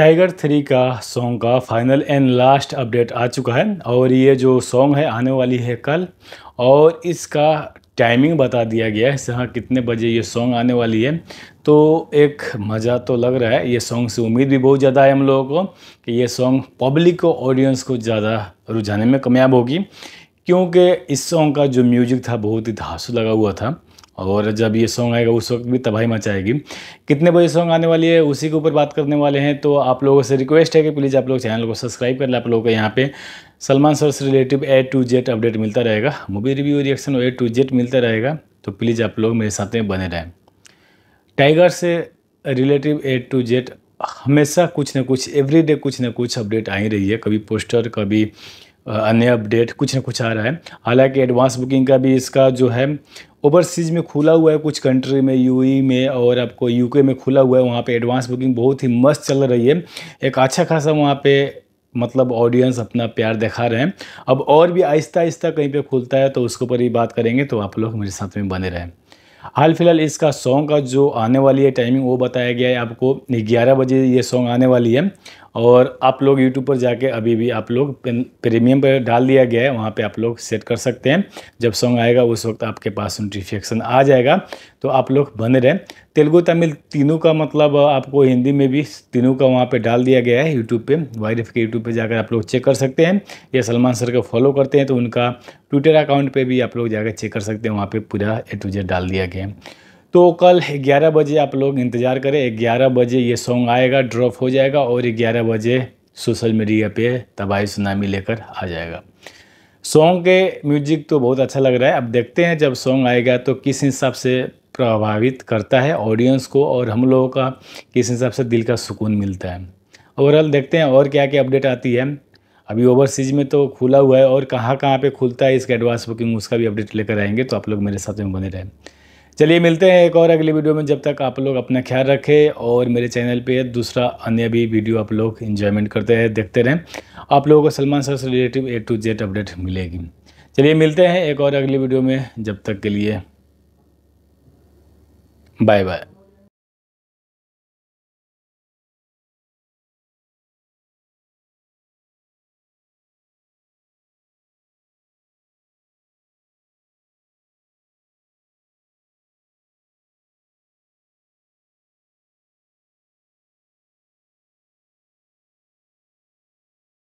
tiger three का song का final and last update आ चुका है और ये जो सॉन्ग है आने वाली है कल और इसका टाइमिंग बता दिया गया है जहाँ कितने बजे ये सॉन्ग आने वाली है तो एक मज़ा तो लग रहा है ये सॉन्ग से उम्मीद भी बहुत ज़्यादा है हम लोगों को कि ये सॉन्ग पब्लिक को ऑडियंस को ज़्यादा रुझाने में कामयाब होगी क्योंकि इस सॉन्ग का जो म्यूजिक था बहुत ही धासु लगा हुआ था और जब ये सॉन्ग आएगा उस वक्त भी तबाही मचाएगी कितने बजे सॉन्ग आने वाली है उसी के ऊपर बात करने वाले हैं तो आप लोगों से रिक्वेस्ट है कि प्लीज़ आप लोग चैनल को सब्सक्राइब कर लें आप लोगों को यहाँ पे सलमान सर से relative A to Z update मिलता रहेगा movie review reaction A to Z मिलता रहेगा तो प्लीज़ आप लोग मेरे साथ में बने रहें टाइगर से रिलेटिव ए टू जेड हमेशा कुछ ना कुछ एवरी कुछ ना कुछ अपडेट आ ही रही है कभी पोस्टर कभी अन्य अपडेट कुछ ना कुछ आ रहा है हालांकि एडवांस बुकिंग का भी इसका जो है ओवरसीज़ में खुला हुआ है कुछ कंट्री में यूई e में और आपको यूके में खुला हुआ है वहाँ पे एडवांस बुकिंग बहुत ही मस्त चल रही है एक अच्छा खासा वहाँ पे मतलब ऑडियंस अपना प्यार दिखा रहे हैं अब और भी आहिस्ता आहिस्ता कहीं पर खुलता है तो उसके ऊपर ही बात करेंगे तो आप लोग मेरे साथ में बने रहें हाल फिलहाल इसका सॉन्ग का जो आने वाली है टाइमिंग वो बताया गया है आपको ग्यारह बजे ये सॉन्ग आने वाली है और आप लोग YouTube पर जाके अभी भी आप लोग प्रीमियम पर डाल दिया गया है वहाँ पे आप लोग सेट कर सकते हैं जब सॉन्ग आएगा उस वक्त आपके पास नोटिफिकेशन आ जाएगा तो आप लोग बने रहें तेलुगु तमिल तीनों का मतलब आपको हिंदी में भी तीनों का वहाँ पे डाल दिया गया है यूट्यूब पे वाई के यूट्यूब पे जाकर आप लोग चेक कर सकते हैं या सलमान सर को फॉलो करते हैं तो उनका ट्विटर अकाउंट पर भी आप लोग जाकर चेक कर सकते हैं वहाँ पर पूरा ए टू जेड डाल दिया गया है तो कल 11 बजे आप लोग इंतज़ार करें 11 बजे ये सॉन्ग आएगा ड्रॉप हो जाएगा और 11 बजे सोशल मीडिया पे तबाही सुनामी लेकर आ जाएगा सॉन्ग के म्यूजिक तो बहुत अच्छा लग रहा है अब देखते हैं जब सॉन्ग आएगा तो किस हिसाब से प्रभावित करता है ऑडियंस को और हम लोगों का किस हिसाब से दिल का सुकून मिलता है ओवरऑल देखते हैं और क्या क्या अपडेट आती है अभी ओवरसीज़ में तो खुला हुआ है और कहाँ कहाँ पे खुलता है इसका एडवांस बुकिंग उसका भी अपडेट लेकर आएंगे तो आप लोग मेरे साथ में बने रहें चलिए मिलते हैं एक और अगली वीडियो में जब तक आप लोग अपना ख्याल रखें और मेरे चैनल पे दूसरा अन्य भी वीडियो आप लोग इन्जॉयमेंट करते हैं देखते रहें आप लोगों को सलमान सर से relative A to Z update मिलेगी चलिए मिलते हैं एक और अगले वीडियो में जब तक के लिए बाय बाय